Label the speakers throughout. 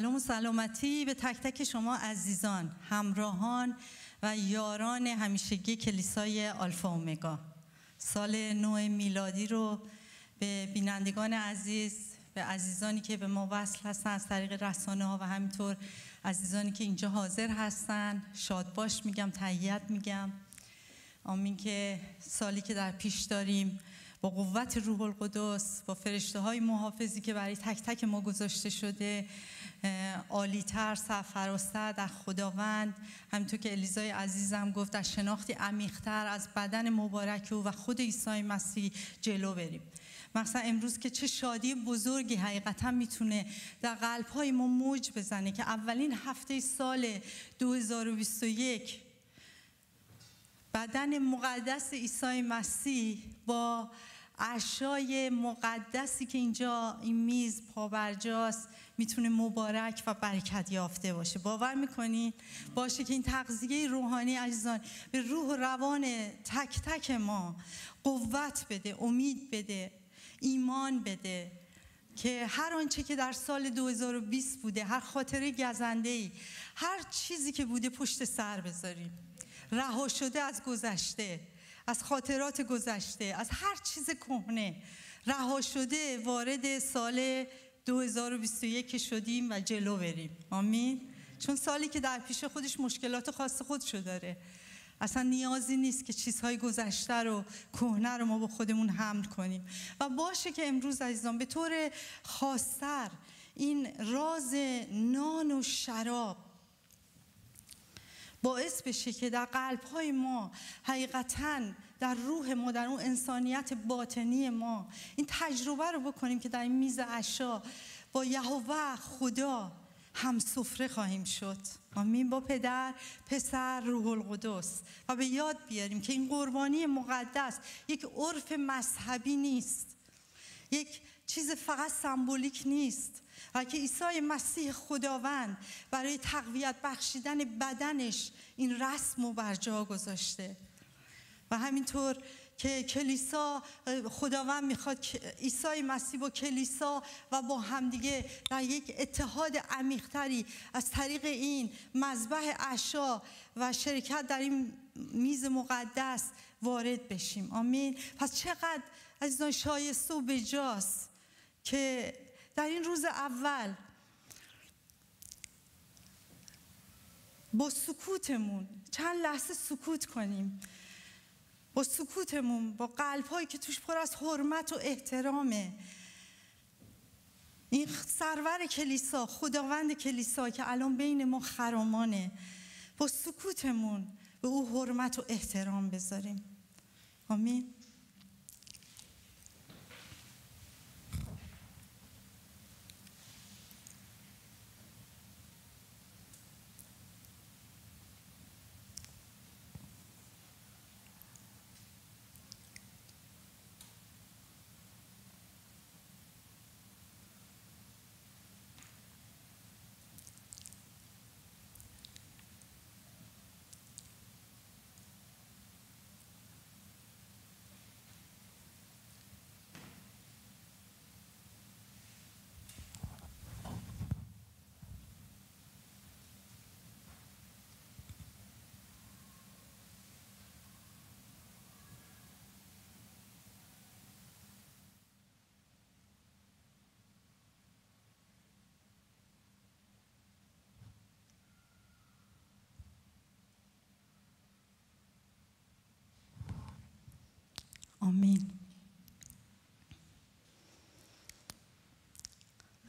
Speaker 1: سلام و سلامتی به تک تک شما عزیزان همراهان و یاران همیشگی کلیسای آلفا اومگا سال نو میلادی رو به بینندگان عزیز به عزیزانی که به ما وصل هستن از طریق رسانه ها و همینطور عزیزانی که اینجا حاضر هستن شاد باش میگم تهیت میگم آمین که سالی که در پیش داریم با قوت روح القدس با فرشته های محافظی که برای تک تک ما گذاشته شده عالیتر سرفرازتر در خداوند همینطور که الیزای عزیزم گفت در شناختی عمیقتر از بدن مبارک او و خود عیسی مسیح جلو بریم مثلا امروز که چه شادی بزرگی حقیقتا میتونه در قلبهای ما موج بزنه که اولین هفته سال 2021 بدن مقدس عیسی مسیح با اشای مقدسی که اینجا این میز پابرجاست میتونه مبارک و برکت یافته باشه باور میکنی باشه که این تغذیه روحانی عزیزان به روح و روان تک تک ما قوت بده امید بده ایمان بده که هر آنچه که در سال 2020 بوده هر خاطره گزنده ای هر چیزی که بوده پشت سر بذاریم رها شده از گذشته از خاطرات گذشته از هر چیز کهنه رها شده وارد سال 2021 شدیم و جلو بریم آمین چون سالی که در پیش خودش مشکلات خاص خودشو داره اصلا نیازی نیست که چیزهای گذشته رو کهنه رو ما با خودمون حمل کنیم و باشه که امروز عزیزان به طور خاصتر این راز نان و شراب باعث بشه که در قلب های ما حقیقتا در روح ما در اون انسانیت باطنی ما این تجربه رو بکنیم که در این میز عشا با یهوه خدا هم سفره خواهیم شد آمین با پدر پسر روح القدس و به یاد بیاریم که این قربانی مقدس یک عرف مذهبی نیست یک چیز فقط سمبولیک نیست و که عیسی مسیح خداوند برای تقویت بخشیدن بدنش این رسم و بر جا گذاشته و همینطور که کلیسا خداوند میخواد عیسی مسیح با کلیسا و با همدیگه در یک اتحاد عمیقتری از طریق این مذبح عشا و شرکت در این میز مقدس وارد بشیم آمین پس چقدر عزیزان شایسته و بجاست که در این روز اول با سکوتمون چند لحظه سکوت کنیم با سکوتمون با قلب هایی که توش پر از حرمت و احترامه این سرور کلیسا خداوند کلیسا که الان بین ما خرامانه با سکوتمون به او حرمت و احترام بذاریم آمین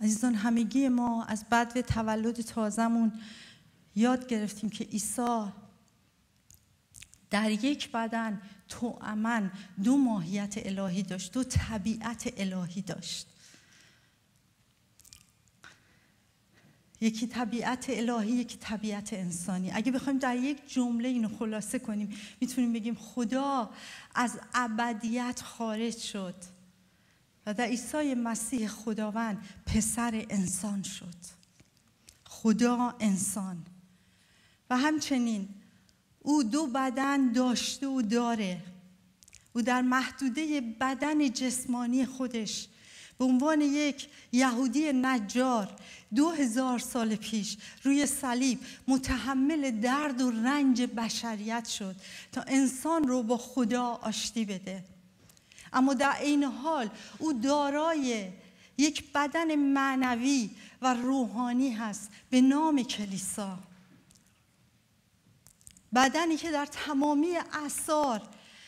Speaker 1: عزیزان همگی ما از بعد تولد تازمون یاد گرفتیم که عیسی در یک بدن تو امن دو ماهیت الهی داشت دو طبیعت الهی داشت یکی طبیعت الهی یکی طبیعت انسانی اگه بخوایم در یک جمله اینو خلاصه کنیم میتونیم بگیم خدا از ابدیت خارج شد و در عیسی مسیح خداوند پسر انسان شد خدا انسان و همچنین او دو بدن داشته و داره او در محدوده بدن جسمانی خودش به عنوان یک یهودی نجار دو هزار سال پیش روی صلیب متحمل درد و رنج بشریت شد تا انسان رو با خدا آشتی بده اما در این حال او دارای یک بدن معنوی و روحانی هست به نام کلیسا بدنی که در تمامی اثار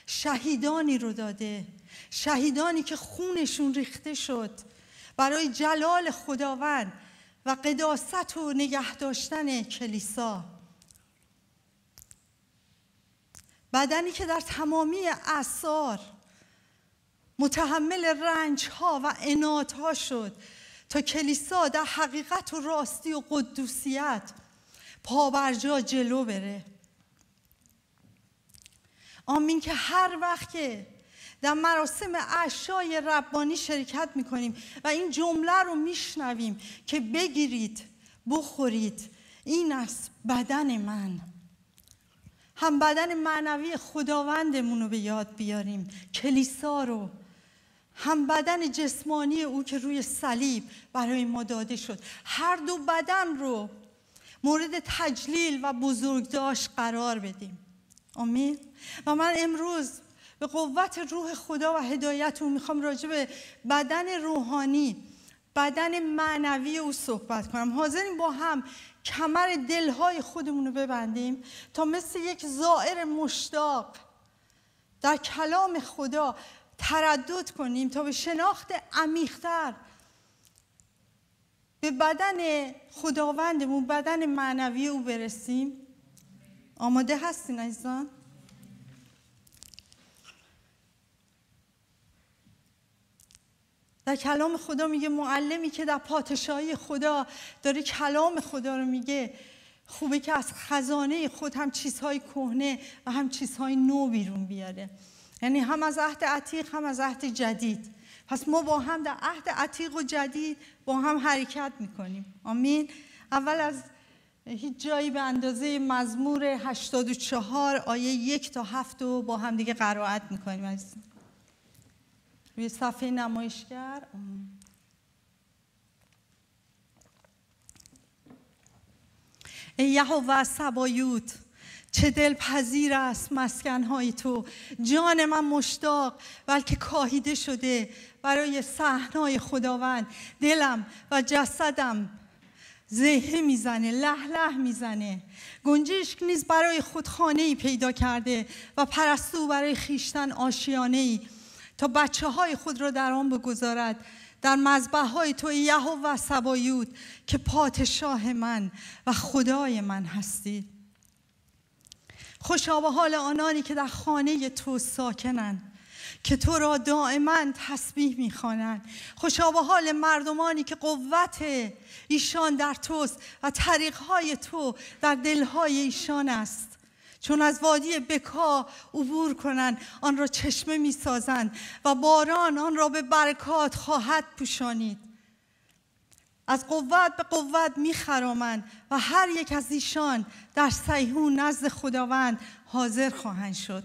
Speaker 1: شهیدانی رو داده شهیدانی که خونشون ریخته شد برای جلال خداوند و قداست و نگه داشتن کلیسا بدنی که در تمامی اثار متحمل رنج ها و انات ها شد تا کلیسا در حقیقت و راستی و قدوسیت پابرجا جلو بره آمین که هر وقت که در مراسم عشای ربانی شرکت میکنیم و این جمله رو میشنویم که بگیرید بخورید این است بدن من هم بدن معنوی خداوندمون رو به یاد بیاریم کلیسا رو هم بدن جسمانی او که روی صلیب برای ما داده شد هر دو بدن رو مورد تجلیل و بزرگداشت قرار بدیم آمین و من امروز به قوت روح خدا و هدایت او میخوام راجع به بدن روحانی بدن معنوی او صحبت کنم حاضرین با هم کمر دلهای خودمون رو ببندیم تا مثل یک زائر مشتاق در کلام خدا تردد کنیم تا به شناخت عمیقتر به بدن خداوندمون بدن معنوی او برسیم آماده هستین عزیزان در کلام خدا میگه معلمی که در پادشاهی خدا داره کلام خدا رو میگه خوبه که از خزانه خود هم چیزهای کهنه و هم چیزهای نو بیرون بیاره یعنی هم از عهد عتیق هم از عهد جدید پس ما با هم در عهد عتیق و جدید با هم حرکت میکنیم آمین اول از هیچ جایی به اندازه مزمور 84 آیه یک تا هفت رو با هم دیگه قرائت میکنیم از روی صفحه نمایشگر ای یهوه سبایوت چه پذیر است مسکنهای تو جان من مشتاق بلکه کاهیده شده برای صحنای خداوند دلم و جسدم زهه میزنه له لح میزنه گنجشک نیز برای خود خانه ای پیدا کرده و پرستو برای خیشتن آشیانه ای تا بچه های خود را در آن بگذارد در مذبح های تو یهوه و سبایود که پادشاه من و خدای من هستید خوشا به حال آنانی که در خانه تو ساکنند که تو را دائما تسبیح میخوانند خوشا به حال مردمانی که قوت ایشان در توست و طریقهای تو در دلهای ایشان است چون از وادی بکا عبور کنند آن را چشمه میسازند و باران آن را به برکات خواهد پوشانید از قوت به قوت میخرامند و هر یک از ایشان در سیحون نزد خداوند حاضر خواهند شد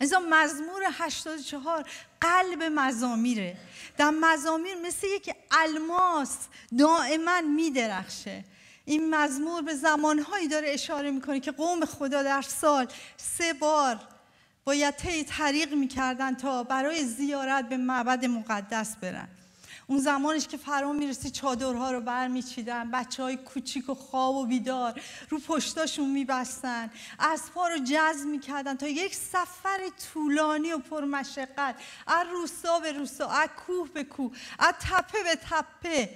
Speaker 1: ازا مزمور 84 قلب مزامیره در مزامیر مثل یک الماس دائما میدرخشه این مزمور به زمانهایی داره اشاره میکنه که قوم خدا در سال سه بار باید طی طریق میکردن تا برای زیارت به معبد مقدس برن اون زمانش که فرام میرسی چادرها رو برمیچیدن بچه های کوچیک و خواب و بیدار رو پشتاشون میبستن اسبها رو جذب میکردن تا یک سفر طولانی و پرمشقت از روستا به روستا از کوه به کوه از تپه به تپه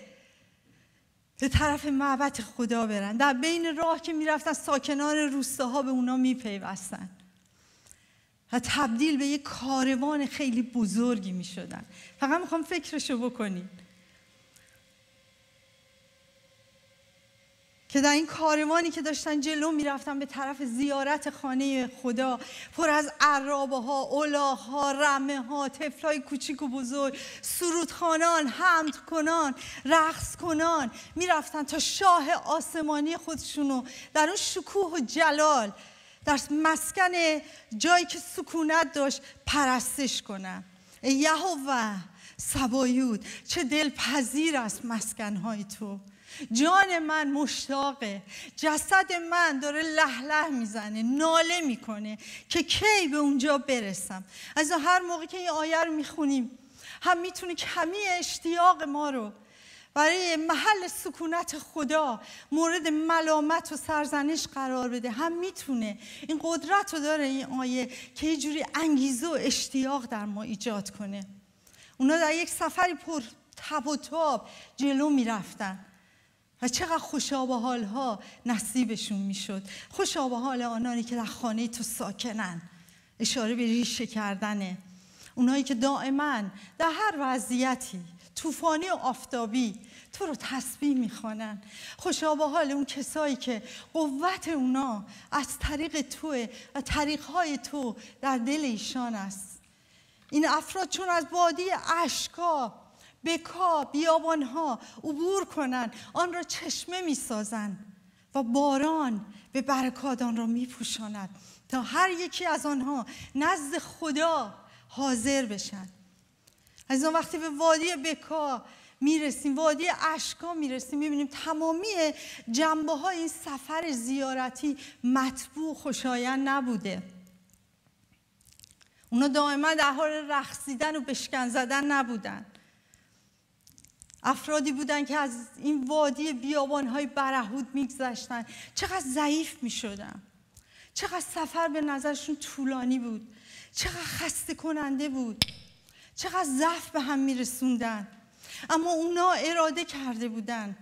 Speaker 1: به طرف معبد خدا برن در بین راه که میرفتن ساکنان روستاها به اونا میپیوستن و تبدیل به یک کاروان خیلی بزرگی می شدن فقط میخوام فکرشو بکنید که در این کاروانی که داشتن جلو میرفتن به طرف زیارت خانه خدا پر از عرابه ها، اولاه ها، رمه ها، تفلای کوچیک و بزرگ سرود خانان، حمد کنان، رقص کنان میرفتن تا شاه آسمانی خودشونو در اون شکوه و جلال در مسکن جایی که سکونت داشت پرستش کنم یهوه سبایود چه دلپذیر است مسکنهای تو جان من مشتاقه جسد من داره لح میزنه ناله میکنه که کی به اونجا برسم از هر موقع که این آیه رو میخونیم هم میتونه کمی اشتیاق ما رو برای محل سکونت خدا مورد ملامت و سرزنش قرار بده هم میتونه این قدرت رو داره این آیه که یه جوری انگیزه و اشتیاق در ما ایجاد کنه اونا در یک سفری پر تب و تاب جلو میرفتن و چقدر حال ها نصیبشون میشد و حال آنانی که در خانه تو ساکنن اشاره به ریشه کردنه اونایی که دائما در هر وضعیتی طوفانی و آفتابی تو رو تسبیح میخوانن خوشا به حال اون کسایی که قوت اونا از طریق تو و طریقهای تو در دل ایشان است این افراد چون از بادی اشکا بکا بیابانها عبور کنند آن را چشمه سازند و باران به برکات آن را میپوشاند تا هر یکی از آنها نزد خدا حاضر بشن از اون وقتی به وادی بکا میرسیم وادی اشکا میرسیم میبینیم تمامی جنبه های این سفر زیارتی مطبوع خوشایند نبوده اونا دائما در حال رقصیدن و بشکن زدن نبودن افرادی بودن که از این وادی های برهود میگذشتن چقدر ضعیف میشدن چقدر سفر به نظرشون طولانی بود چقدر خسته کننده بود چقدر ضعف به هم میرسوندن اما اونا اراده کرده بودن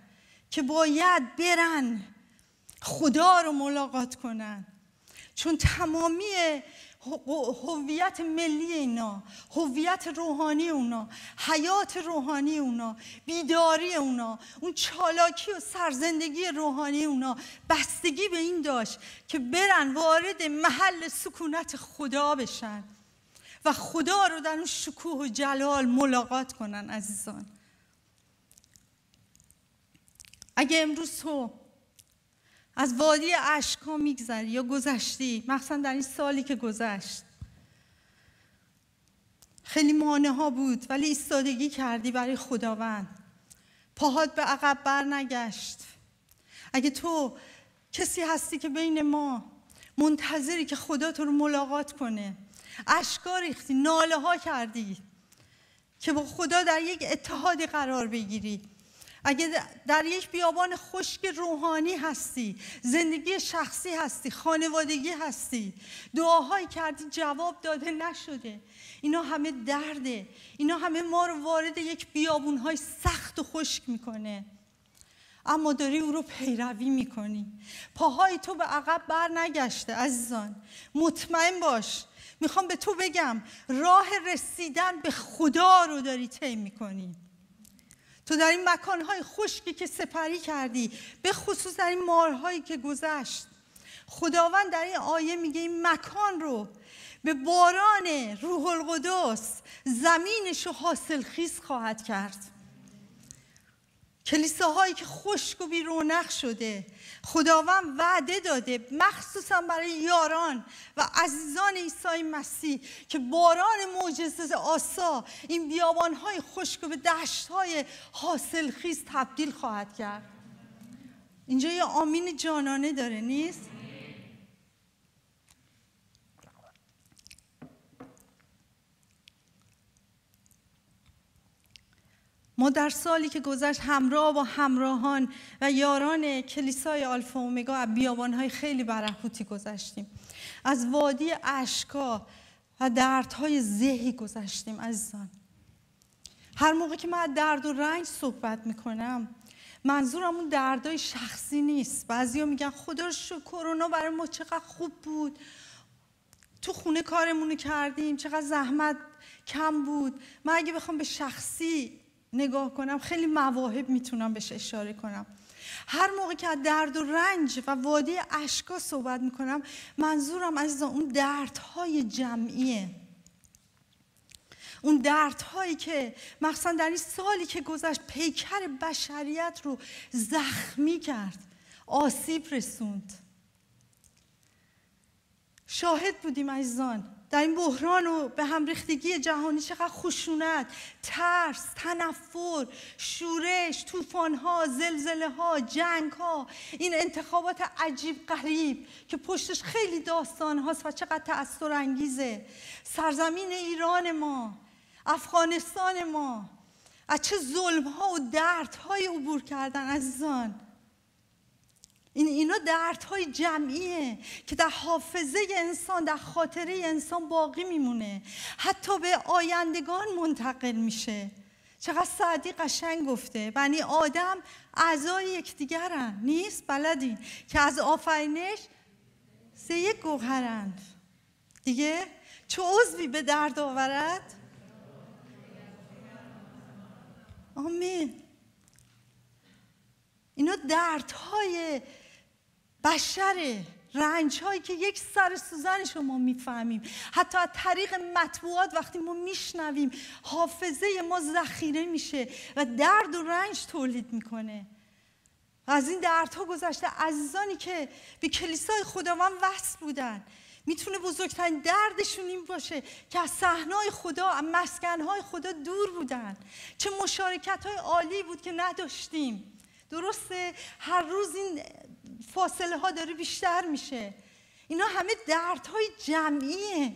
Speaker 1: که باید برن خدا رو ملاقات کنن چون تمامی هویت ملی اینا هویت روحانی اونا حیات روحانی اونا بیداری اونا اون چالاکی و سرزندگی روحانی اونا بستگی به این داشت که برن وارد محل سکونت خدا بشن و خدا رو در اون شکوه و جلال ملاقات کنن عزیزان اگه امروز تو از وادی اشکا میگذری یا گذشتی مخصوصا در این سالی که گذشت خیلی مانه ها بود ولی ایستادگی کردی برای خداوند پاهات به عقب بر نگشت اگه تو کسی هستی که بین ما منتظری که خدا تو رو ملاقات کنه اشکا ریختی ناله ها کردی که با خدا در یک اتحادی قرار بگیری اگه در یک بیابان خشک روحانی هستی زندگی شخصی هستی خانوادگی هستی دعاهایی کردی جواب داده نشده اینا همه درده اینا همه ما رو وارد یک های سخت و خشک میکنه اما داری او رو پیروی میکنی پاهای تو به عقب بر نگشته عزیزان مطمئن باش میخوام به تو بگم راه رسیدن به خدا رو داری طی میکنی تو در این مکانهای خشکی که سپری کردی به خصوص در این مارهایی که گذشت خداوند در این آیه میگه این مکان رو به باران روح القدس زمینش رو حاصل خیز خواهد کرد کلیساهایی که خشک و شده خداوند وعده داده مخصوصا برای یاران و عزیزان عیسی مسیح که باران معجزه آسا این بیابانهای خشک و به دشتهای حاصلخیز تبدیل خواهد کرد اینجا یه آمین جانانه داره نیست ما در سالی که گذشت همراه و همراهان و یاران کلیسای آلفا اومگا از بیابانهای خیلی برهوتی گذشتیم از وادی اشکا و دردهای ذهی گذشتیم عزیزان هر موقع که من درد و رنج صحبت میکنم منظورم اون دردای شخصی نیست بعضیا میگن خدا کرونا برای ما چقدر خوب بود تو خونه کارمونو کردیم چقدر زحمت کم بود من اگه بخوام به شخصی نگاه کنم خیلی مواهب میتونم بهش اشاره کنم هر موقع که از درد و رنج و وادی اشکا صحبت میکنم منظورم عزیزان اون دردهای جمعیه اون دردهایی که مخصوصا در این سالی که گذشت پیکر بشریت رو زخمی کرد آسیب رسوند شاهد بودیم عزیزان در این بحران و به هم ریختگی جهانی چقدر خشونت ترس تنفر شورش ها، زلزله ها جنگ ها این انتخابات عجیب غریب که پشتش خیلی داستان هاست و چقدر تأثیر انگیزه سرزمین ایران ما افغانستان ما از چه ظلم ها و درد های عبور کردن عزیزان این اینا دردهای جمعیه که در حافظه انسان در خاطره انسان باقی میمونه حتی به آیندگان منتقل میشه چقدر سعدی قشنگ گفته بنی یعنی آدم اعضای یکدیگرن نیست بلدی که از آفرینش سه یک گوهرند دیگه چه عضوی به درد آورد آمین اینا دردهای بشره رنج هایی که یک سر سوزن ما میفهمیم حتی از طریق مطبوعات وقتی ما میشنویم حافظه ما ذخیره میشه و درد و رنج تولید میکنه و از این دردها گذشته عزیزانی که به کلیسای خداوند وصل بودن میتونه بزرگترین دردشون این باشه که از صحنای خدا از مسکنهای خدا دور بودن چه مشارکت های عالی بود که نداشتیم درسته هر روز این فاصله ها داره بیشتر میشه اینا همه های جمعیه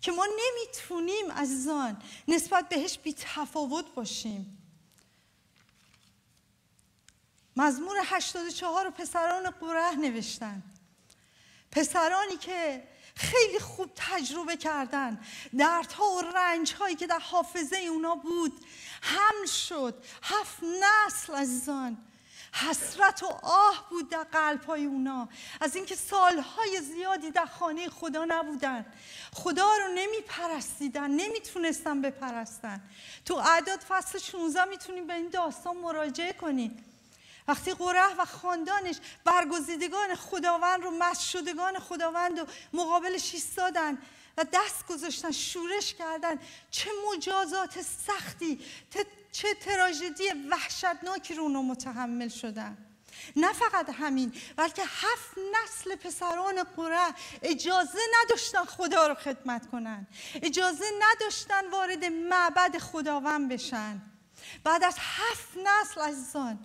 Speaker 1: که ما نمیتونیم عزیزان نسبت بهش بی تفاوت باشیم مزمور 84 رو پسران قره نوشتن پسرانی که خیلی خوب تجربه کردن دردها و هایی که در حافظه اونا بود هم شد هفت نسل عزیزان حسرت و آه بود در های اونا از اینکه سالهای زیادی در خانه خدا نبودن خدا رو نمی پرستیدن تونستن بپرستن تو اعداد فصل 16 میتونیم به این داستان مراجعه کنید وقتی قره و خاندانش برگزیدگان خداوند رو شدگان خداوند رو مقابلش ایستادن و دست گذاشتن شورش کردن چه مجازات سختی چه تراژدی وحشتناکی رو اونو متحمل شدن نه فقط همین بلکه هفت نسل پسران قره اجازه نداشتن خدا رو خدمت کنن اجازه نداشتن وارد معبد خداوند بشن بعد از هفت نسل عزیزان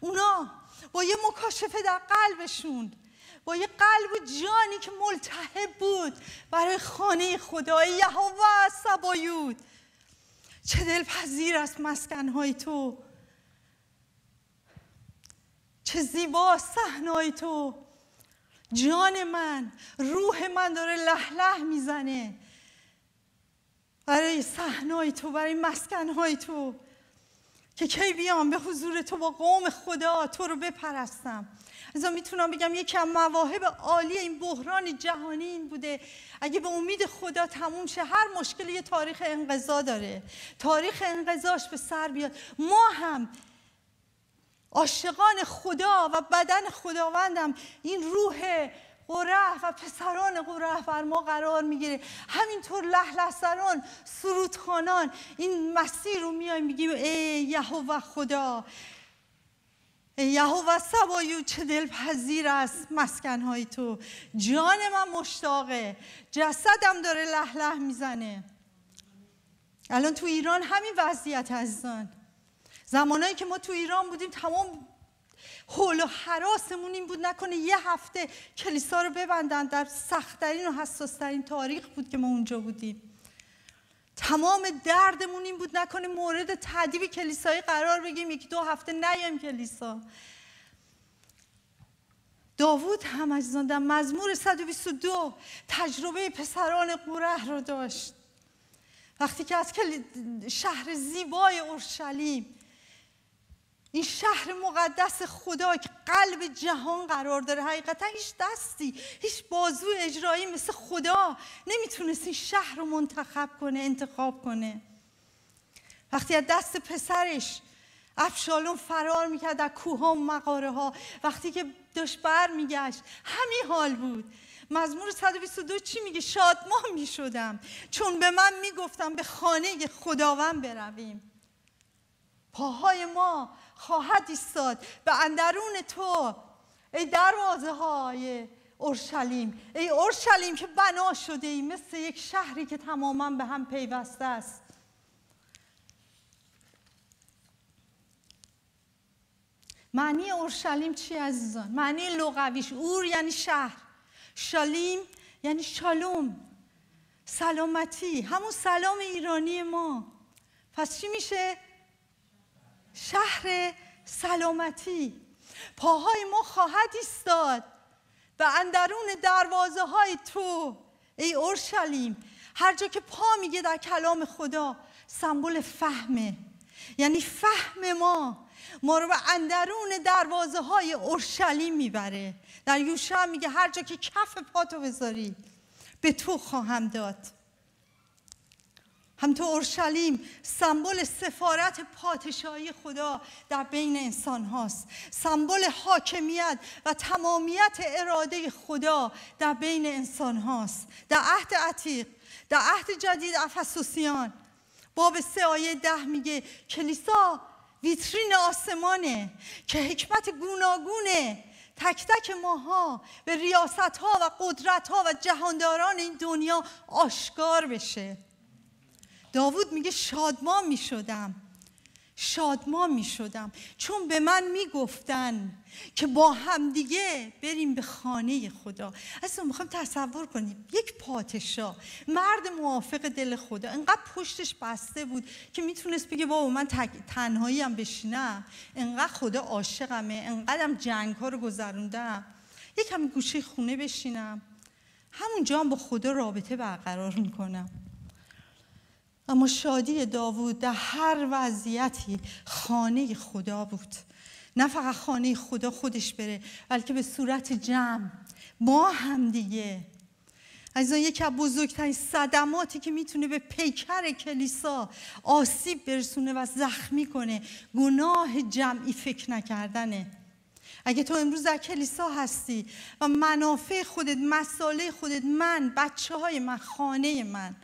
Speaker 1: اونا با یه مکاشفه در قلبشون با یه قلب و جانی که ملتهب بود برای خانه خدای یهوه سبایود چه دلپذیر است مسکنهای تو چه زیبا صحنای تو جان من روح من داره لح لح میزنه برای صحنای تو برای مسکنهای تو که کی بیام به حضور تو با قوم خدا تو رو بپرستم لذا میتونم بگم یکی از مواهب عالی این بحران جهانی این بوده اگه به امید خدا تموم شه هر مشکلی یه تاریخ انقضا داره تاریخ انقضاش به سر بیاد ما هم عاشقان خدا و بدن خداوندم این روح قره و پسران قره بر ما قرار میگیره همینطور لحسران سرودخانان این مسیر رو میایم میگیم ای یهوه خدا یهوه سبایو چه دلپذیر است مسکنهای تو جان من مشتاقه جسدم داره لح میزنه الان تو ایران همین وضعیت عزیزان زمانایی که ما تو ایران بودیم تمام حول و حراسمون این بود نکنه یه هفته کلیسا رو ببندن در سختترین و حساسترین تاریخ بود که ما اونجا بودیم تمام دردمون این بود نکنه مورد تعدیب کلیسایی قرار بگیم یکی دو هفته نیم کلیسا داوود هم از در مزمور 122 تجربه پسران قوره را داشت وقتی که از شهر زیبای اورشلیم این شهر مقدس خدا که قلب جهان قرار داره حقیقتا هیچ دستی هیچ بازو اجرایی مثل خدا نمیتونست این شهر رو منتخب کنه انتخاب کنه وقتی از دست پسرش افشالون فرار میکرد در کوه و مقاره ها وقتی که داشت بر میگشت همین حال بود مزمور 122 چی میگه شادمان میشدم چون به من میگفتم به خانه خداوند برویم پاهای ما خواهد ایستاد و اندرون تو ای دروازه های اورشلیم ای اورشلیم که بنا شده ای مثل یک شهری که تماما به هم پیوسته است معنی اورشلیم چی عزیزان معنی لغویش اور یعنی شهر شالیم یعنی شالوم سلامتی همون سلام ایرانی ما پس چی میشه شهر سلامتی پاهای ما خواهد ایستاد و اندرون دروازه های تو ای اورشلیم هر جا که پا میگه در کلام خدا سمبل فهمه یعنی فهم ما ما رو به اندرون دروازه های اورشلیم میبره در یوشع میگه هر جا که کف پاتو بذاری به تو خواهم داد همطور اورشلیم سمبل سفارت پادشاهی خدا در بین انسان هاست سمبل حاکمیت و تمامیت اراده خدا در بین انسان هاست در عهد عتیق در عهد جدید افسوسیان باب سه آیه ده میگه کلیسا ویترین آسمانه که حکمت گوناگونه تک تک ماها به ریاست ها و قدرت ها و جهانداران این دنیا آشکار بشه داوود میگه شادمان میشدم شادما میشدم چون به من میگفتن که با همدیگه بریم به خانه خدا اصلا میخوام تصور کنیم یک پادشاه مرد موافق دل خدا انقدر پشتش بسته بود که میتونست بگه بابا من تنهایی بشینم انقدر خدا عاشقمه انقدرم جنگ ها رو گذروندم یک گوشه خونه بشینم همونجا هم با خدا رابطه برقرار میکنم اما شادی داوود در هر وضعیتی خانه خدا بود نه فقط خانه خدا خودش بره بلکه به صورت جمع ما هم دیگه از یکی از بزرگترین صدماتی که میتونه به پیکر کلیسا آسیب برسونه و زخمی کنه گناه جمعی فکر نکردنه اگه تو امروز در کلیسا هستی و منافع خودت مساله خودت من بچه های من خانه من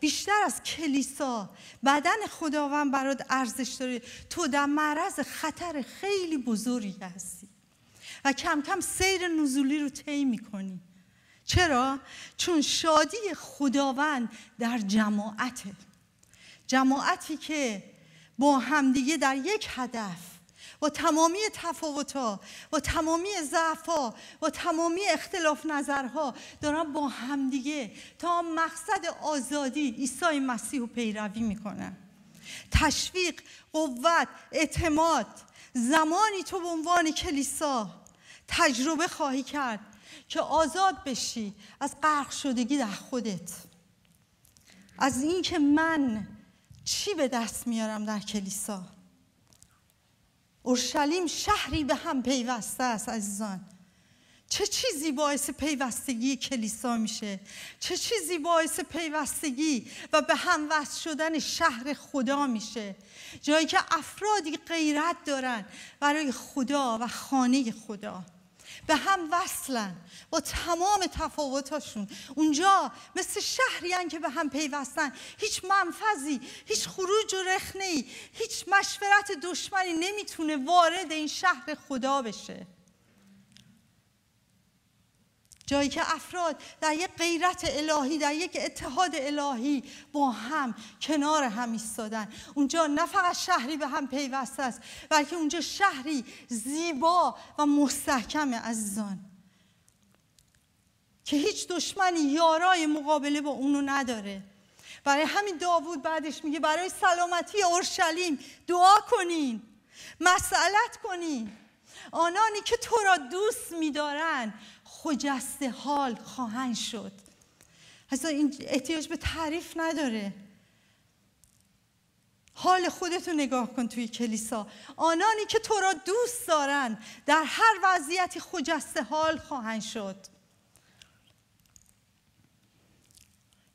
Speaker 1: بیشتر از کلیسا بدن خداوند برات ارزش داره تو در معرض خطر خیلی بزرگی هستی و کم کم سیر نزولی رو طی میکنی چرا؟ چون شادی خداوند در جماعته جماعتی که با همدیگه در یک هدف با تمامی تفاوتها با تمامی ضعفها با تمامی اختلاف نظرها دارن با همدیگه تا مقصد آزادی عیسی مسیح رو پیروی میکنن تشویق قوت اعتماد زمانی تو به عنوان کلیسا تجربه خواهی کرد که آزاد بشی از غرق شدگی در خودت از اینکه من چی به دست میارم در کلیسا اورشلیم شهری به هم پیوسته است عزیزان چه چیزی باعث پیوستگی کلیسا میشه چه چیزی باعث پیوستگی و به هم وصل شدن شهر خدا میشه جایی که افرادی غیرت دارن برای خدا و خانه خدا به هم وصلن با تمام تفاوتاشون اونجا مثل شهریان که به هم پیوستن هیچ منفذی هیچ خروج و رخنه هیچ مشورت دشمنی نمیتونه وارد این شهر خدا بشه جایی که افراد در یک غیرت الهی در یک اتحاد الهی با هم کنار هم ایستادن اونجا نه فقط شهری به هم پیوسته است بلکه اونجا شهری زیبا و مستحکم عزیزان که هیچ دشمنی یارای مقابله با اونو نداره برای همین داوود بعدش میگه برای سلامتی اورشلیم دعا کنین مسئلت کنین آنانی که تو را دوست میدارن خجسته حال خواهند شد اصلا این احتیاج به تعریف نداره حال خودتو نگاه کن توی کلیسا آنانی که تو را دوست دارن در هر وضعیتی خجسته حال خواهند شد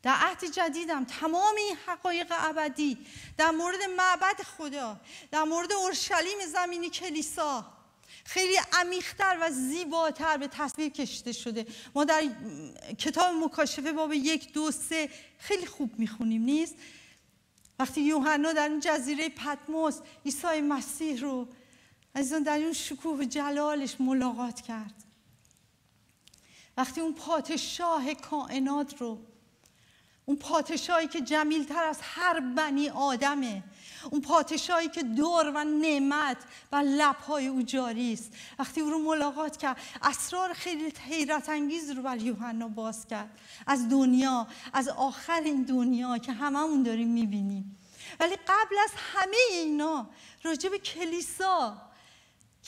Speaker 1: در عهد جدیدم تمام این حقایق ابدی در مورد معبد خدا در مورد اورشلیم زمینی کلیسا خیلی عمیقتر و زیباتر به تصویر کشیده شده ما در کتاب مکاشفه باب یک دو سه خیلی خوب میخونیم نیست وقتی یوحنا در اون جزیره پتموس عیسی مسیح رو عزیزان در اون شکوه جلالش ملاقات کرد وقتی اون پادشاه کائنات رو اون پادشاهی که جمیلتر از هر بنی آدمه اون پادشاهی که دور و نعمت و لبهای او جاری است وقتی او رو ملاقات کرد اسرار خیلی حیرت انگیز رو بر یوحنا باز کرد از دنیا از آخر این دنیا که هممون داریم میبینیم ولی قبل از همه اینا راجع کلیسا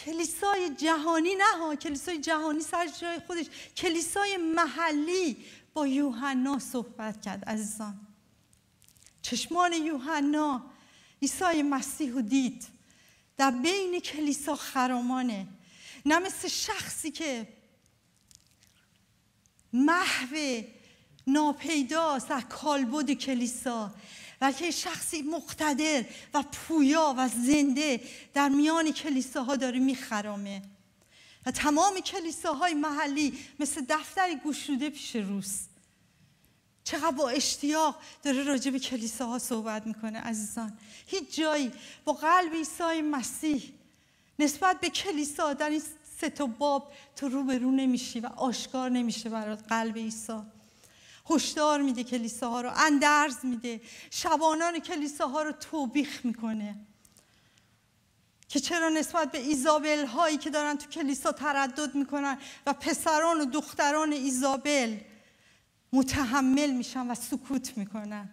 Speaker 1: کلیسای جهانی نه کلیسای جهانی سر جای خودش کلیسای محلی با یوحنا صحبت کرد عزیزان چشمان یوحنا عیسی مسیح رو دید در بین کلیسا خرامانه نه مثل شخصی که محو ناپیداست از کالبد کلیسا بلکه شخصی مقتدر و پویا و زنده در میان کلیساها داره میخرامه و تمام کلیساهای محلی مثل دفتری گشوده پیش روست چقدر با اشتیاق داره راجع به کلیساها صحبت میکنه عزیزان هیچ جایی با قلب عیسی مسیح نسبت به کلیسا در این سه تا باب تو روبرو نمیشی و آشکار نمیشه برات قلب عیسی هشدار میده کلیساها رو اندرز میده شبانان کلیساها رو توبیخ میکنه که چرا نسبت به ایزابل هایی که دارن تو کلیسا تردد میکنن و پسران و دختران ایزابل متحمل میشن و سکوت میکنن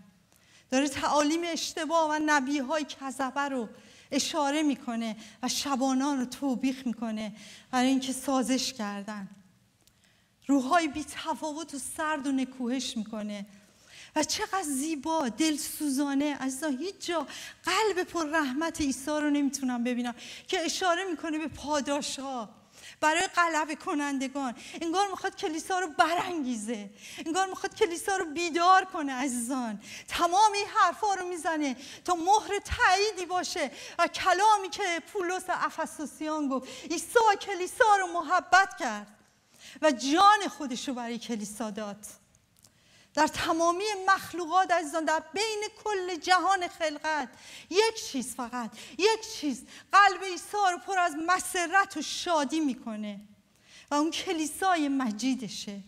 Speaker 1: داره تعالیم اشتباه و نبیهای های کذبه رو اشاره میکنه و شبانان رو توبیخ میکنه برای اینکه سازش کردن روحای بی تفاوت و سرد و نکوهش میکنه و چقدر زیبا دلسوزانه از هیچ جا قلب پر رحمت ایسا رو نمیتونم ببینم که اشاره میکنه به پاداش ها برای قلب کنندگان انگار میخواد کلیسا رو برانگیزه انگار میخواد کلیسا رو بیدار کنه عزیزان تمام این حرفا رو میزنه تا مهر تاییدی باشه و کلامی که پولس افسوسیان گفت عیسی کلیسا رو محبت کرد و جان خودش رو برای کلیسا داد در تمامی مخلوقات عزیزان در بین کل جهان خلقت یک چیز فقط یک چیز قلب عیسی رو پر از مسرت و شادی میکنه و اون کلیسای مجیدشه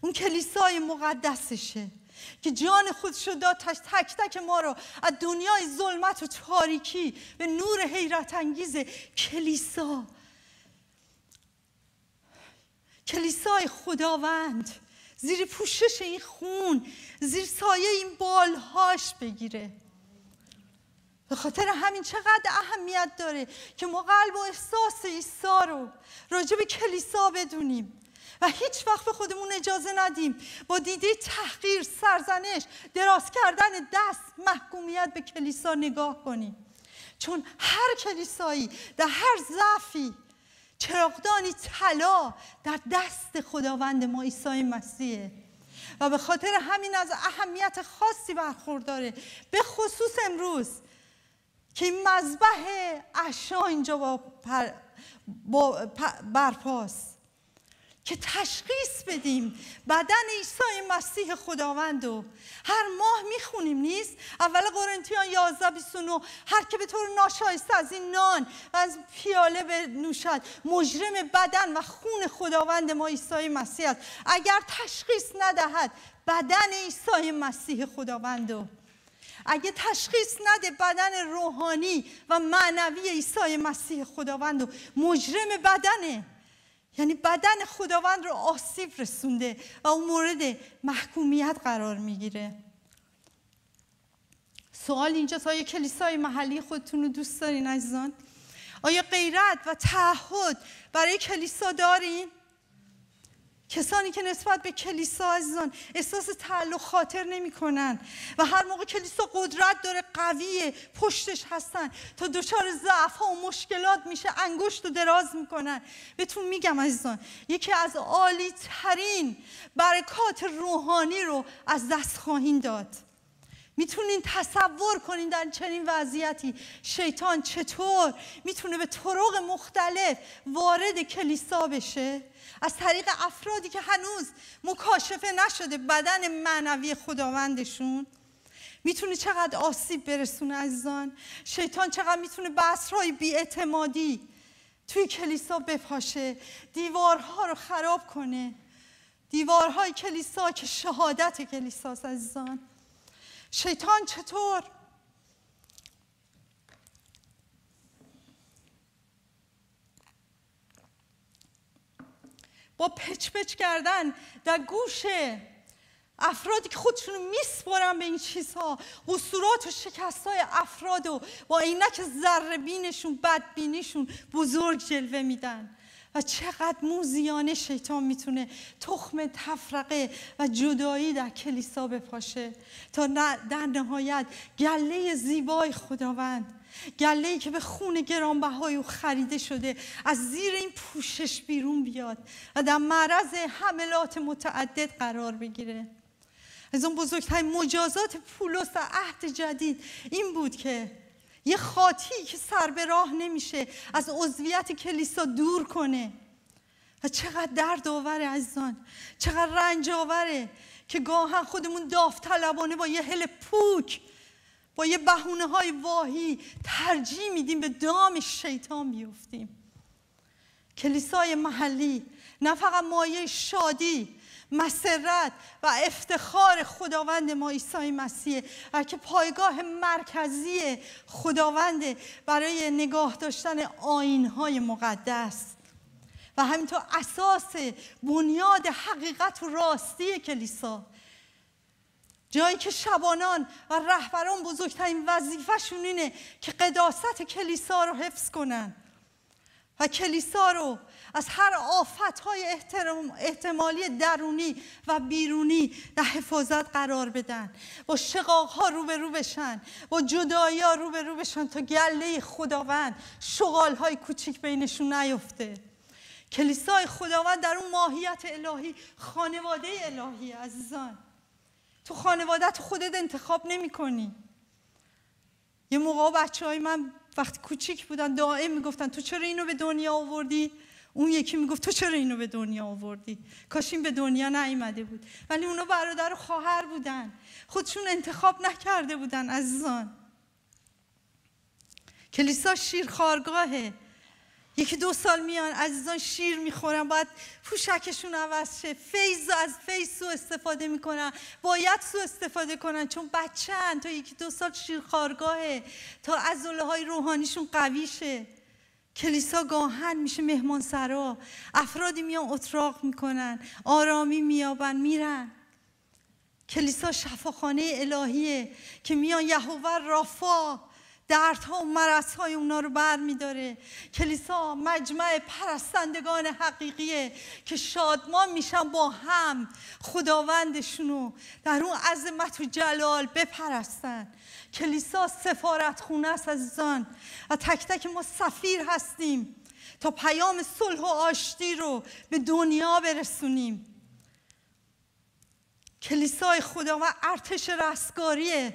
Speaker 1: اون کلیسای مقدسشه که جان خود شد داد تک تک ما رو از دنیای ظلمت و تاریکی به نور حیرت انگیز کلیسا کلیسای خداوند زیر پوشش این خون زیر سایه این بالهاش بگیره به خاطر همین چقدر اهمیت داره که ما قلب و احساس عیسی رو راجع به کلیسا بدونیم و هیچ وقت به خودمون اجازه ندیم با دیده تحقیر سرزنش دراز کردن دست محکومیت به کلیسا نگاه کنیم چون هر کلیسایی در هر ضعفی چراغدانی طلا در دست خداوند ما عیسی مسیحه و به خاطر همین از اهمیت خاصی برخورداره به خصوص امروز که این مذبح اشا اینجا با, پر... با برپاست که تشخیص بدیم بدن عیسی مسیح خداوند رو هر ماه میخونیم نیست اول قرنتیان 11 29 هر که به طور ناشایسته از این نان و از پیاله بنوشد مجرم بدن و خون خداوند ما عیسی مسیح است اگر تشخیص ندهد بدن عیسی مسیح خداوند رو اگه تشخیص نده بدن روحانی و معنوی عیسی مسیح خداوند مجرم بدنه یعنی بدن خداوند رو آسیب رسونده و اون مورد محکومیت قرار میگیره سوال اینجاست آیا کلیسای محلی خودتون رو دوست دارین عزیزان آیا غیرت و تعهد برای کلیسا دارین کسانی که نسبت به کلیسا عزیزان احساس تعلق خاطر نمی و هر موقع کلیسا قدرت داره قویه پشتش هستن تا دچار ضعف ها و مشکلات میشه انگشت رو دراز میکنن بهتون میگم عزیزان یکی از عالی ترین برکات روحانی رو از دست خواهیم داد میتونین تصور کنین در چنین وضعیتی شیطان چطور میتونه به طرق مختلف وارد کلیسا بشه از طریق افرادی که هنوز مکاشفه نشده بدن معنوی خداوندشون میتونه چقدر آسیب برسونه عزیزان شیطان چقدر میتونه بسرهای بیاعتمادی توی کلیسا بپاشه دیوارها رو خراب کنه دیوارهای کلیسا که شهادت کلیساست عزیزان شیطان چطور با پچ پچ کردن در گوش افرادی که خودشون رو میسپرن به این چیزها قصورات و شکست های افراد و با عینک ذره بینشون بدبینیشون بزرگ جلوه میدن و چقدر موزیانه شیطان میتونه تخم تفرقه و جدایی در کلیسا بپاشه تا در نهایت گله زیبای خداوند گله ای که به خون گرانبهای او خریده شده از زیر این پوشش بیرون بیاد و در معرض حملات متعدد قرار بگیره از اون بزرگترین مجازات پولس در عهد جدید این بود که یه خاطی که سر به راه نمیشه از عضویت کلیسا دور کنه و چقدر درد آوره عزیزان چقدر رنج آوره که گاهن خودمون داوطلبانه با یه هل پوک با یه بهونه های واهی ترجیح میدیم به دام شیطان بیفتیم کلیسای محلی نه فقط مایه شادی مسرت و افتخار خداوند ما عیسی مسیح و که پایگاه مرکزی خداوند برای نگاه داشتن آینهای مقدس و همینطور اساس بنیاد حقیقت و راستی کلیسا جایی که شبانان و رهبران بزرگترین وظیفهشون اینه که قداست کلیسا رو حفظ کنن و کلیسا رو از هر آفت های احتمالی درونی و بیرونی در حفاظت قرار بدن با شقاق ها رو بشن با جدایی ها رو بشن تا گله خداوند شغال های کوچیک بینشون نیفته کلیسای خداوند در اون ماهیت الهی خانواده الهی عزیزان تو خانوادت خودت انتخاب نمی کنی یه موقع بچه های من وقتی کوچیک بودن دائم میگفتن تو چرا اینو به دنیا آوردی اون یکی میگفت تو چرا اینو به دنیا آوردی کاش این به دنیا نیامده بود ولی اونا برادر و خواهر بودن خودشون انتخاب نکرده بودن عزیزان کلیسا شیرخوارگاهه. یکی دو سال میان عزیزان شیر میخورن باید پوشکشون عوض شه فیض از فیض سو استفاده میکنن باید سو استفاده کنن چون بچه تا یکی دو سال شیر خارگاهه تا از های روحانیشون قوی شه کلیسا گاهن میشه مهمان سرا افرادی میان اتراق میکنن آرامی میابن میرن کلیسا شفاخانه الهیه که میان یهوه رافا دردها و مرزهای اونا رو بر میداره کلیسا مجمع پرستندگان حقیقیه که شادمان میشن با هم خداوندشون رو در اون عظمت و جلال بپرستن کلیسا سفارت خونه است عزیزان و تک تک ما سفیر هستیم تا پیام صلح و آشتی رو به دنیا برسونیم کلیسای خدا ارتش رستگاریه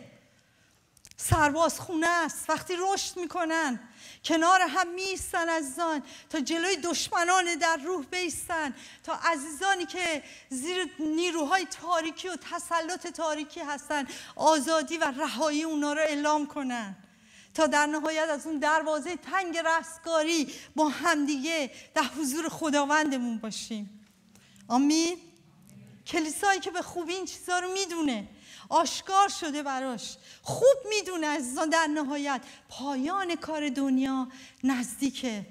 Speaker 1: سرباز خونه است وقتی رشد میکنن کنار هم میستن عزیزان تا جلوی دشمنان در روح بیستن تا عزیزانی که زیر نیروهای تاریکی و تسلط تاریکی هستن آزادی و رهایی اونا رو اعلام کنن تا در نهایت از اون دروازه تنگ رستگاری با همدیگه در حضور خداوندمون باشیم آمین کلیسایی که به خوبی این چیزها رو میدونه آشکار شده براش خوب میدونه عزیزان در نهایت پایان کار دنیا نزدیکه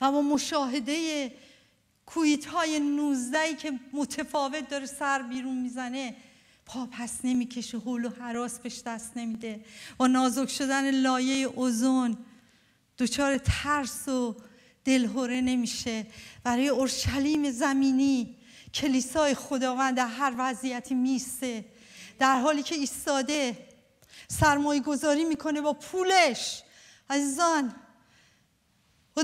Speaker 1: و با مشاهده کویت های 19 که متفاوت داره سر بیرون میزنه پا پس نمیکشه حول و حراس بهش دست نمیده و نازک شدن لایه اوزون دچار ترس و دلهوره نمیشه برای اورشلیم زمینی کلیسای خداوند در هر وضعیتی میسته در حالی که ایستاده سرمایه گذاری میکنه با پولش عزیزان با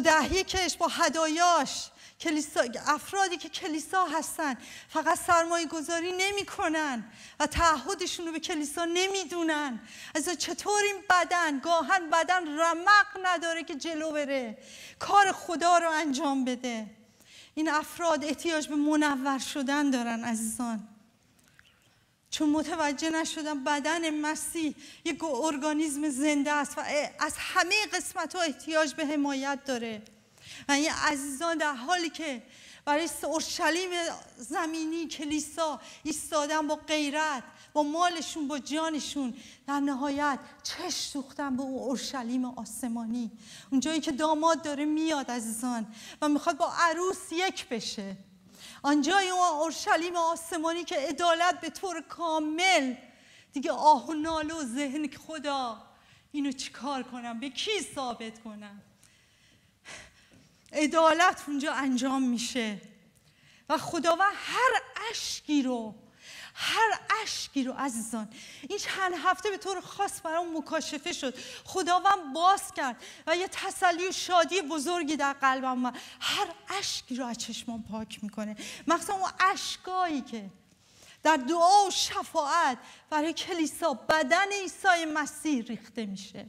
Speaker 1: کش با هدایاش کلیسا، افرادی که کلیسا هستن فقط سرمایه گذاری نمی کنن و تعهدشون رو به کلیسا نمیدونن از چطور این بدن گاهن بدن رمق نداره که جلو بره کار خدا رو انجام بده این افراد احتیاج به منور شدن دارن عزیزان چون متوجه نشدن بدن مسیح یک ارگانیزم زنده است و از همه قسمت ها احتیاج به حمایت داره و این عزیزان در حالی که برای اورشلیم زمینی کلیسا ایستادن با غیرت مالشون با جانشون در نهایت چش سوختن به اون اورشلیم آسمانی اونجایی که داماد داره میاد عزیزان و میخواد با عروس یک بشه آنجای اون اورشلیم آسمانی که عدالت به طور کامل دیگه آه و نال و ذهن خدا اینو چیکار کنم به کی ثابت کنم عدالت اونجا انجام میشه و خداوند هر اشکی رو هر اشکی رو عزیزان این چند هفته به طور خاص برام مکاشفه شد خداوند باز کرد و یه تسلی و شادی بزرگی در قلبم من هر اشکی رو از چشمان پاک میکنه مخصوصا اون اشکایی که در دعا و شفاعت برای کلیسا بدن عیسی مسیح ریخته میشه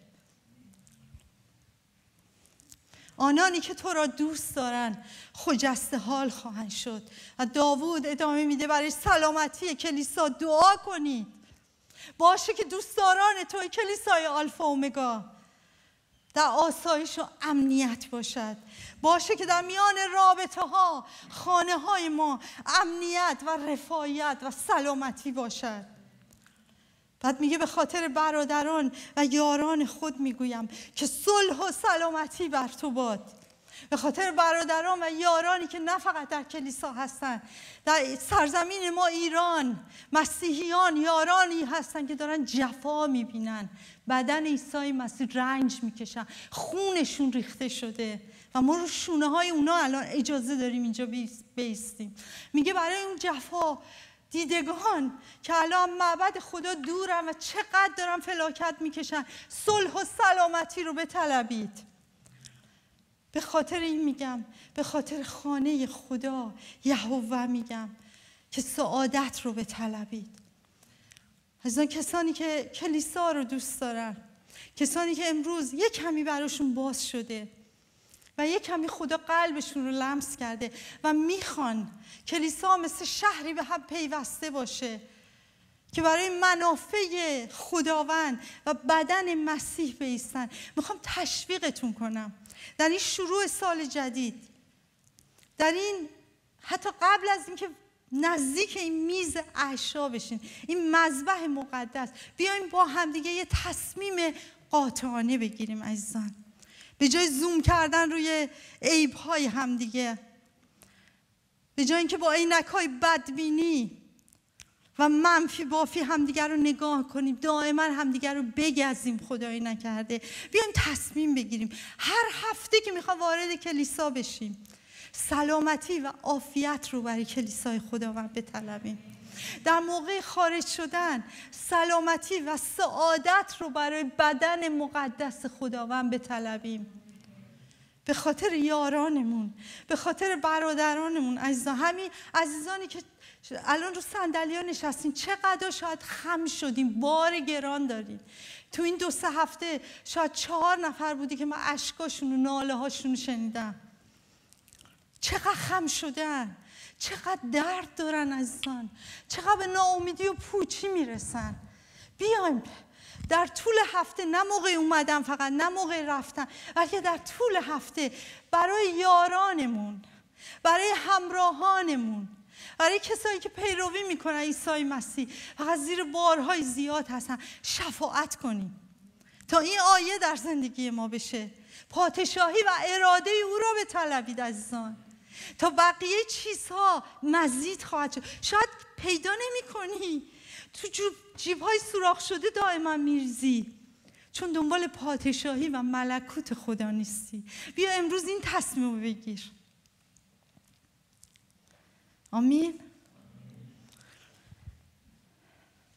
Speaker 1: آنانی که تو را دوست دارن خجسته حال خواهند شد و داوود ادامه میده برای سلامتی کلیسا دعا کنید باشه که دوستداران توی کلیسای آلفا اومگا در آسایش و امنیت باشد باشه که در میان رابطه ها خانه های ما امنیت و رفایت و سلامتی باشد بعد میگه به خاطر برادران و یاران خود میگویم که صلح و سلامتی بر تو باد به خاطر برادران و یارانی که نه فقط در کلیسا هستند در سرزمین ما ایران مسیحیان یارانی هستند که دارن جفا میبینن بدن عیسی مسیح رنج میکشن خونشون ریخته شده و ما رو شونه های اونا الان اجازه داریم اینجا بیستیم میگه برای اون جفا دیدگان که الان معبد خدا دورم و چقدر دارم فلاکت میکشن صلح و سلامتی رو طلبید به خاطر این میگم به خاطر خانه خدا یهوه میگم که سعادت رو به طلبید از کسانی که کلیسا رو دوست دارن کسانی که امروز یک کمی براشون باز شده و یه کمی خدا قلبشون رو لمس کرده و میخوان کلیسا مثل شهری به هم پیوسته باشه که برای منافع خداوند و بدن مسیح بیستن میخوام تشویقتون کنم در این شروع سال جدید در این حتی قبل از اینکه نزدیک این میز احشا بشین این مذبح مقدس بیایم با همدیگه یه تصمیم قاطعانه بگیریم عزیزان به جای زوم کردن روی عیب های همدیگه به جای اینکه با عینک های بدبینی و منفی بافی همدیگر رو نگاه کنیم دائما همدیگر رو بگزیم خدایی نکرده بیایم تصمیم بگیریم هر هفته که میخوام وارد کلیسا بشیم سلامتی و عافیت رو برای کلیسای خداوند بطلبیم در موقع خارج شدن سلامتی و سعادت رو برای بدن مقدس خداوند بطلبیم به خاطر یارانمون به خاطر برادرانمون عزیزان همین عزیزانی که الان رو صندلیا نشستین چقدر شاید خم شدیم بار گران داریم تو این دو سه هفته شاید چهار نفر بودی که من اشکاشون و ناله هاشون شنیدم چقدر خم شدن چقدر درد دارن عزیزان چقدر به ناامیدی و پوچی میرسن بیایم در طول هفته نه موقع اومدن فقط نه موقع رفتن بلکه در طول هفته برای یارانمون برای همراهانمون برای کسایی که پیروی میکنن عیسی مسیح فقط زیر بارهای زیاد هستن شفاعت کنیم تا این آیه در زندگی ما بشه پادشاهی و اراده او را به طلبید عزیزان تا بقیه چیزها مزید خواهد شد شاید پیدا نمی کنی تو جیب های سوراخ شده دائما میریزی چون دنبال پادشاهی و ملکوت خدا نیستی بیا امروز این تصمیم رو بگیر آمین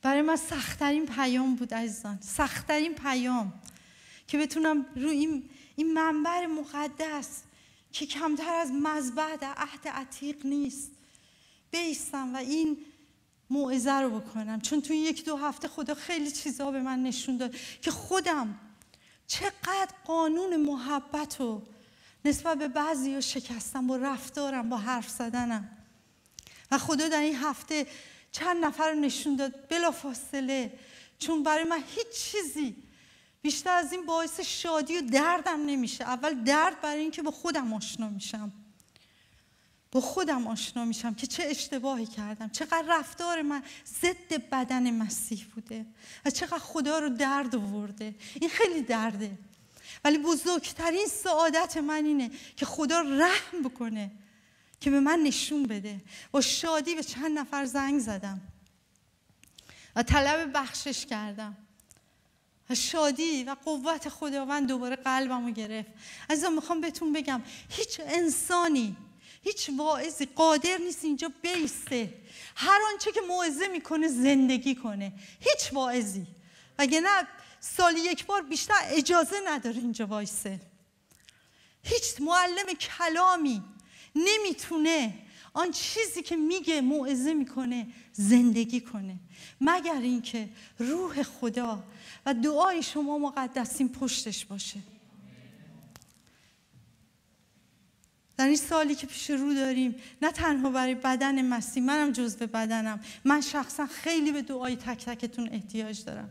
Speaker 1: برای من سختترین پیام بود عزیزان سختترین پیام که بتونم روی این, این منبر مقدس که کمتر از مذبح در عهد عتیق نیست بیستم و این موعظه رو بکنم چون تو یک دو هفته خدا خیلی چیزا به من نشون داد که خودم چقدر قانون محبت رو نسبت به بعضی رو شکستم با رفتارم با حرف زدنم و خدا در این هفته چند نفر رو نشون داد بلا فاصله چون برای من هیچ چیزی بیشتر از این باعث شادی و دردم نمیشه اول درد برای اینکه با خودم آشنا میشم با خودم آشنا میشم که چه اشتباهی کردم چقدر رفتار من ضد بدن مسیح بوده و چقدر خدا رو درد آورده این خیلی درده ولی بزرگترین سعادت من اینه که خدا رحم بکنه که به من نشون بده با شادی به چند نفر زنگ زدم و طلب بخشش کردم شادی و قوت خداوند دوباره قلبمو رو گرفت از میخوام بهتون بگم هیچ انسانی هیچ واعظی قادر نیست اینجا بیسته هر آنچه که موعظه میکنه زندگی کنه هیچ واعظی اگه نه سالی یک بار بیشتر اجازه نداره اینجا وایسه هیچ معلم کلامی نمیتونه آن چیزی که میگه موعظه میکنه زندگی کنه مگر اینکه روح خدا و دعای شما مقدسین پشتش باشه در این سالی که پیش رو داریم نه تنها برای بدن مسیح منم جزو بدنم من شخصا خیلی به دعای تک تکتون احتیاج دارم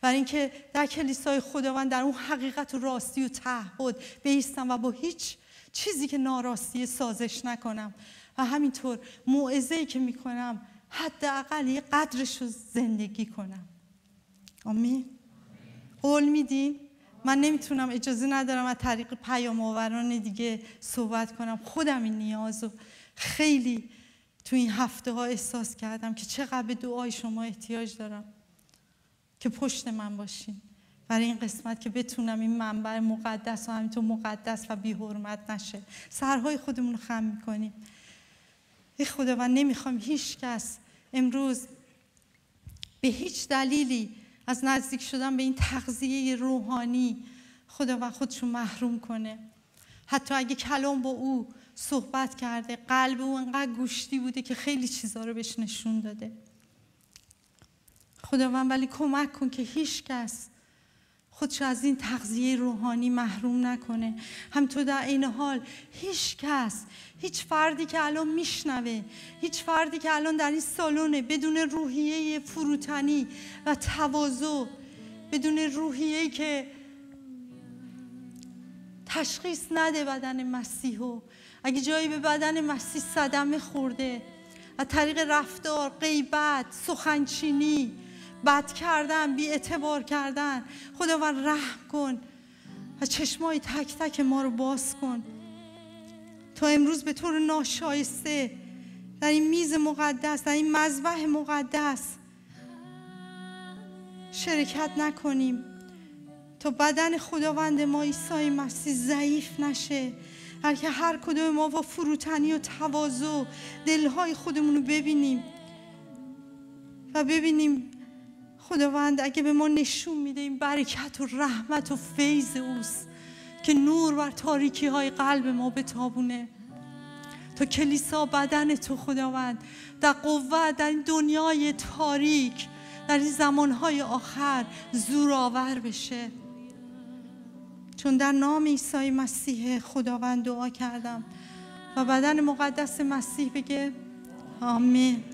Speaker 1: برای اینکه در کلیسای خداوند در اون حقیقت و راستی و تعهد بیستم و با هیچ چیزی که ناراستی سازش نکنم و همینطور موعظه‌ای که میکنم حداقل یه قدرش رو زندگی کنم آمین قول میدین من نمیتونم اجازه ندارم از طریق پیام آوران دیگه صحبت کنم خودم این نیاز رو خیلی تو این هفته ها احساس کردم که چقدر به دعای شما احتیاج دارم که پشت من باشین برای این قسمت که بتونم این منبع مقدس و همینطور مقدس و بی حرمت نشه سرهای خودمون رو خم میکنیم ای خدا من نمیخوام هیچ کس امروز به هیچ دلیلی از نزدیک شدن به این تغذیه روحانی خدا و خودشون محروم کنه حتی اگه کلام با او صحبت کرده قلب او انقدر گوشتی بوده که خیلی چیزها رو بهش نشون داده خداوند ولی کمک کن که هیچ کس خودش از این تغذیه روحانی محروم نکنه همطور در این حال هیچ کس هیچ فردی که الان میشنوه هیچ فردی که الان در این سالونه بدون روحیه فروتنی و تواضع بدون روحیه که تشخیص نده بدن مسیحو اگه جایی به بدن مسیح صدمه خورده از طریق رفتار غیبت سخنچینی بد کردن بی اعتبار کردن خداوند رحم کن و چشمای تک تک ما رو باز کن تا امروز به طور ناشایسته در این میز مقدس در این مذبح مقدس شرکت نکنیم تا بدن خداوند ما عیسی مسیح ضعیف نشه بلکه هر کدوم ما با فروتنی و تواضع دلهای خودمون رو ببینیم و ببینیم خداوند اگه به ما نشون میده این برکت و رحمت و فیض اوست که نور بر تاریکی های قلب ما بتابونه تا کلیسا بدن تو خداوند در قوت در این دنیای تاریک در این زمانهای آخر زورآور بشه چون در نام عیسی مسیح خداوند دعا کردم و بدن مقدس مسیح بگه آمین